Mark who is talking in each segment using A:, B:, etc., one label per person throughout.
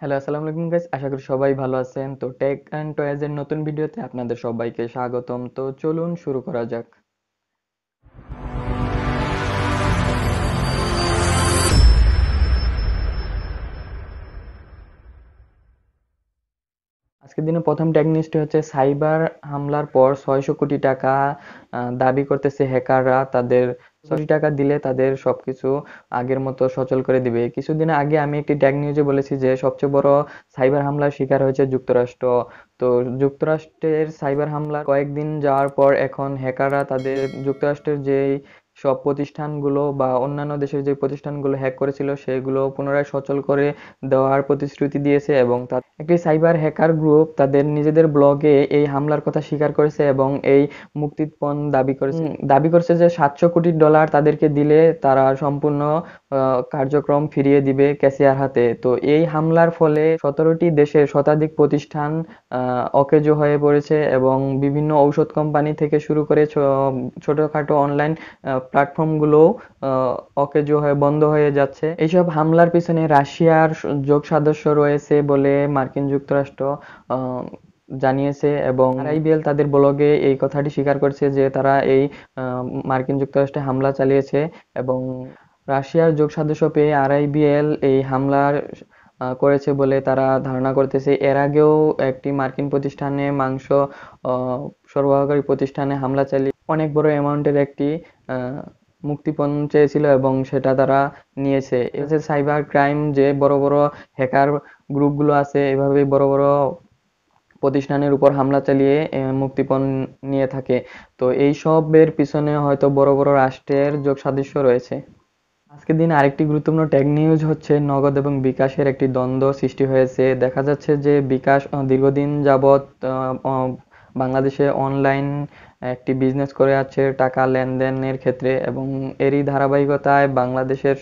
A: hello আসসালামু আলাইকুম guys আশা করি সবাই ভালো আছেন তো টেক অ্যান্ড টয়েজ এর নতুন ভিডিওতে আপনাদের সবাইকে স্বাগতম তো চলুন শুরু করা যাক আজকের দিনে প্রথম টেক নিউজটি হচ্ছে সাইবার হামলার পর ছয়শো কোটি টাকা দাবি করতেছে হ্যাকাররা তাদের কোটি টাকা দিলে তাদের সবকিছু আগের মতো সচল করে দিবে কিছুদিন আগে আমি একটি ড্যাগ নিউজে বলেছি যে সবচেয়ে বড় সাইবার হামলার শিকার হয়েছে যুক্তরাষ্ট্র তো যুক্তরাষ্ট্রের সাইবার হামলা কয়েকদিন যাওয়ার পর এখন হ্যাকাররা তাদের যুক্তরাষ্ট্রের যেই সব প্রতিষ্ঠানগুলো বা অন্যান্য দেশের যে প্রতিষ্ঠানগুলো হ্যাক করেছিল সেগুলো পুনরায় সচল করে দেওয়ার প্রতিশ্রুতি দিয়েছে এবং তার একটি সাইবার হ্যাকার গ্রুপ তাদের নিজেদের ব্লগে এই হামলার কথা স্বীকার করেছে এবং এই মুক্তিপণ দাবি করেছে দাবি করেছে যে সাতশো কোটি ডলার তাদেরকে দিলে তারা সম্পূর্ণ কার্যক্রম ফিরিয়ে দিবে ক্যাশিয়ার হাতে তো এই হামলার ফলে সতেরোটি দেশের শতাধিক প্রতিষ্ঠান অকেজো হয়ে পড়েছে এবং বিভিন্ন ঔষধ কোম্পানি থেকে শুরু করে ছোটখাটো অনলাইন প্ল্যাটফর্মগুলো অকেজো হয়ে বন্ধ হয়ে যাচ্ছে এইসব হামলার পিছনে রাশিয়ার যোগ সদস্য রয়েছে বলে মার্কিন যুক্তরাষ্ট্র জানিয়েছে এবং আইবিএল তাদের ব্লগে এই কথাটি স্বীকার করেছে যে তারা এই মার্কিন যুক্তরাষ্ট্রে হামলা চালিয়েছে এবং রাশিয়ার যোগ সদস্য পেয়ে আরআইবিএল এই হামলার করেছে বলে তারা ধারণা করতেছে এর আগেও একটি মার্কিন প্রতিষ্ঠানে মাংস সরবরাহকারী প্রতিষ্ঠানে হামলা চালিয়ে অনেক বড় অ্যামাউন্টের একটি মুক্তিপণ চেয়েছিল এবং সেটা তারা নিয়েছে এসে সাইবার ক্রাইম যে বড় বড় হ্যাকার গ্রুপগুলো আছে এভাবে বড় বড় প্রতিষ্ঠানের উপর হামলা চালিয়ে মুক্তিপণ নিয়ে থাকে তো এই সবের পিছনে হয়তো বড় বড় রাষ্ট্রের যোগ সাদৃশ্য রয়েছে আজকের দিন আরেকটি গুরুত্বপূর্ণ ট্যাগ নিউজ হচ্ছে নগদ এবং বিকাশের একটি দ্বন্দ্ব সৃষ্টি হয়েছে দেখা যাচ্ছে যে বিকাশ দীর্ঘদিন যাবৎ বাংলাদেশে অনলাইন একটি বিজনেস করে আছে টাকা লেনদেনের ক্ষেত্রে এবং এরই ধারাবাহিকতায় বাংলাদেশের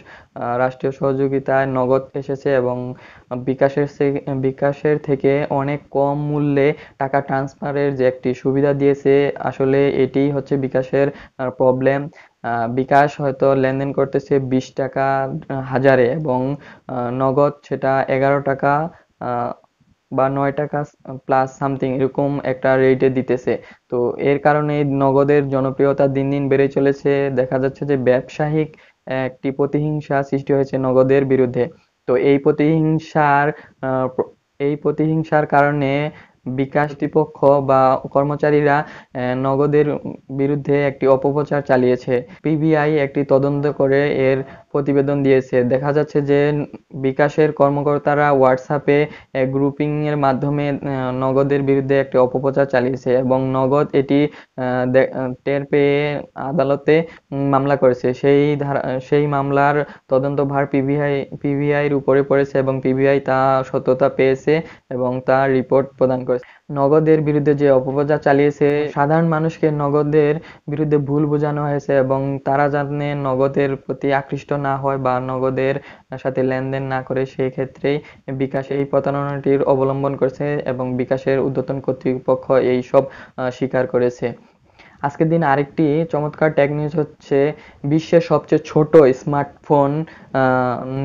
A: রাষ্ট্রীয় সহযোগিতায় নগদ এসেছে এবং বিকাশের বিকাশের থেকে অনেক কম মূল্যে টাকা ট্রান্সফারের যে একটি সুবিধা দিয়েছে আসলে এটি হচ্ছে বিকাশের প্রবলেম বিকাশ হয়তো লেনদেন করতেছে বিশ টাকা হাজারে এবং নগদ সেটা এগারো টাকা বা নয় টাকা প্লাস সামথিং এরকম একটা রেটে দিতেছে তো এর কারণে নগদের জনপ্রিয়তা দিন দিন বেড়ে চলেছে দেখা যাচ্ছে যে ব্যবসায়িক একটি প্রতিহিংসা সৃষ্টি হয়েছে নগদের বিরুদ্ধে তো এই প্রতিহিংসার এই প্রতিহিংসার কারণে বিকাশ বিপক্ষ বা কর্মচারীরা নগদের বিরুদ্ধে একটি অপপ্রচার চালিয়েছে পিবিআই একটি তদন্ত করে এর প্রতিবেদন দিয়েছে দেখা যাচ্ছে যে বিকাশের কর্মকর্তারা হোয়াটসঅ্যাপে গ্রুপিং এর মাধ্যমে নগদের বিরুদ্ধে একটি অপপ্রচার চালিয়েছে এবং নগদ এটি টের পেয়ে আদালতে মামলা করেছে সেই ধারা সেই মামলার তদন্তভার পিভিআই পিভিআইয়ের উপরে পড়েছে এবং পিভিআই তা সত্যতা পেয়েছে এবং তার রিপোর্ট প্রদান করেছে নগদের বিরুদ্ধে যে অপপ্রচার চালিয়েছে সাধারণ মানুষকে নগদের বিরুদ্ধে ভুল বোঝানো হয়েছে এবং তারা জানে নগদের প্রতি আকৃষ্ট না হয় বা নগদের সাথে লেনদেন না করে সেই ক্ষেত্রে বিকাশ এই প্রতারণাটির অবলম্বন করেছে এবং বিকাশের উদ্যতন কর্তৃপক্ষ এই সব স্বীকার করেছে আজকের দিন আরেকটি চমৎকার ট্যাগ নিউজ হচ্ছে বিশ্বের সবচেয়ে ছোট স্মার্টফোন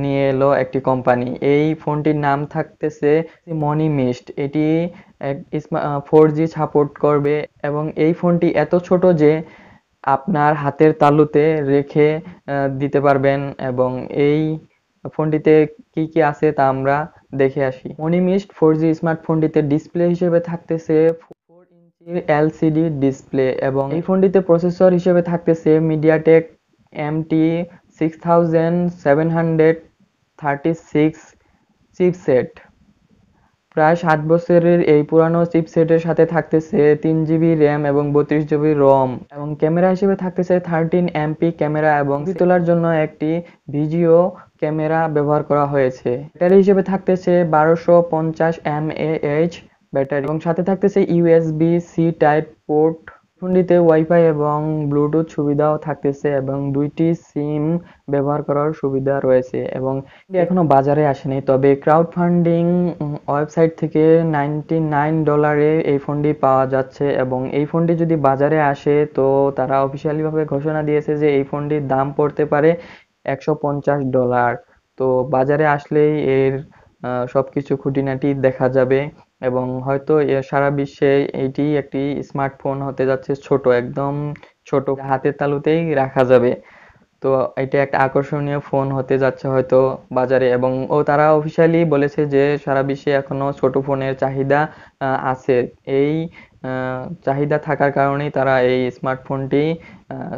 A: নিয়ে এলো একটি কোম্পানি এই ফোনটির নাম থাকতেছে মনি মিস্ট এটি ফোর জি সাপোর্ট করবে এবং এই ফোনটি এত ছোট যে আপনার হাতের তালুতে রেখে দিতে পারবেন এবং এই ফোনটিতে কি কি আছে তা আমরা দেখে আসি মনি মিস্ট ফোর জি স্মার্টফোনটিতে ডিসপ্লে হিসেবে থাকতেছে এলসিডি ডিসপ্লে এবং এই ফোনটিতে প্রসেসর হিসেবে থাকতেছে MediaTek MT six thousand seven hundred thirty six chipset প্রায় সাত বছরের এই পুরানো চিপসেটের সাথে থাকতেছে তিন জিবি র্যাম এবং বত্রিশ জিবি রম এবং ক্যামেরা হিসেবে থাকতেছে থার্টিন এমপি ক্যামেরা এবং তোলার জন্য একটি ভিজিও ক্যামেরা ব্যবহার করা হয়েছে ব্যাটারি হিসেবে থাকতেছে বারোশো পঞ্চাশ এম এইচ ব্যাটারি এবং সাথে থাকতেছে ইউএসবি সি টাইপ পোর্ট ফোনটিতে ওয়াইফাই এবং ব্লুটুথ সুবিধাও থাকতেছে এবং দুইটি সিম ব্যবহার করার সুবিধা রয়েছে এবং এখনো বাজারে আসেনি তবে ক্রাউড ফান্ডিং ওয়েবসাইট থেকে নাইনটি নাইন ডলারে এই ফোনটি পাওয়া যাচ্ছে এবং এই ফোনটি যদি বাজারে আসে তো তারা অফিসিয়ালিভাবে ঘোষণা দিয়েছে যে এই ফোনটির দাম পড়তে পারে একশো পঞ্চাশ ডলার তো বাজারে আসলেই এর সবকিছু খুঁটিনাটি দেখা যাবে এবং হয়তো সারা বিশ্বে এটি একটি স্মার্টফোন হতে যাচ্ছে ছোট একদম ছোট হাতের তালুতেই রাখা যাবে তো এটা একটা আকর্ষণীয় ফোন হতে যাচ্ছে হয়তো বাজারে এবং ও তারা অফিসিয়ালি বলেছে যে সারা বিশ্বে এখনো ছোট ফোনের চাহিদা আছে এই চাহিদা থাকার কারণেই তারা এই স্মার্টফোনটি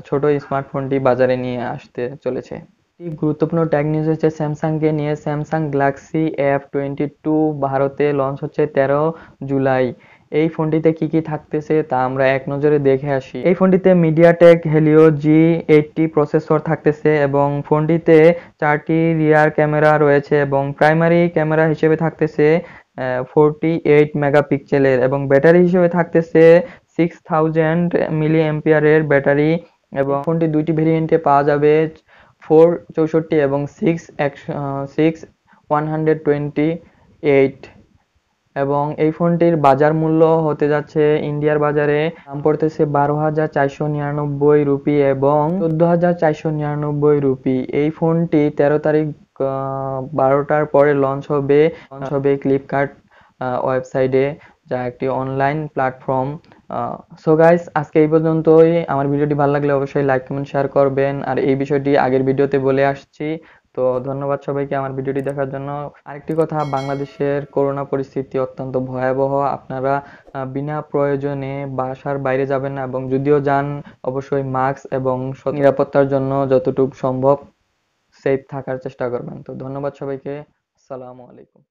A: ছোট স্মার্টফোনটি বাজারে নিয়ে আসতে চলেছে একটি গুরুত্বপূর্ণ ট্যাগ নিউজ হচ্ছে স্যামসাংকে নিয়ে Samsung Galaxy F twenty two ভারতে লঞ্চ হচ্ছে তেরো জুলাই এই ফোনটিতে কি কি থাকতেছে তা আমরা এক নজরে দেখে আসি এই ফোনটিতে MediaTek Helio G eighty processor থাকতেছে এবং ফোনটিতে চারটি রিয়ার ক্যামেরা রয়েছে এবং প্রাইমারি ক্যামেরা হিসেবে থাকতেছে ফোরটি এইট মেগাপিক্সেলের এবং ব্যাটারি হিসেবে থাকতেছে সিক্স থাউজেন্ড মিলি এম্পিয়ারের ব্যাটারি এবং ফোনটি দুইটি ভেরিয়েন্টে পাওয়া যাবে ফোর চৌষট্টি এবং সিক্স একশো six one hundred twenty eight এবং এই ফোনটির বাজার মূল্য হতে যাচ্ছে ইন্ডিয়ার বাজারে দাম পড়তেছে বারো হাজার চারশো নিরানব্বই রুপি এবং চোদ্দো হাজার চারশো নিরানব্বই রুপি এই ফোনটি তেরো তারিখ বারোটার পরে লঞ্চ হবে লঞ্চ হবে ফ্লিপকার্ট ওয়েবসাইটে যা একটি অনলাইন প্ল্যাটফর্ম সো গাইস আজকে এই পর্যন্তই আমার ভিডিওটি ভালো লাগলে অবশ্যই লাইক কমেন্ট শেয়ার করবেন আর এই বিষয়টি আগের ভিডিওতে বলে আসছি তো ধন্যবাদ সবাইকে আমার ভিডিওটি দেখার জন্য আরেকটি কথা বাংলাদেশের করোনা পরিস্থিতি অত্যন্ত ভয়াবহ আপনারা বিনা প্রয়োজনে বাসার বাইরে যাবেন না এবং যদিও যান অবশ্যই মাস্ক এবং নিরাপত্তার জন্য যতটুকু সম্ভব সেফ থাকার চেষ্টা করবেন তো ধন্যবাদ সবাইকে আসসালামু আলাইকুম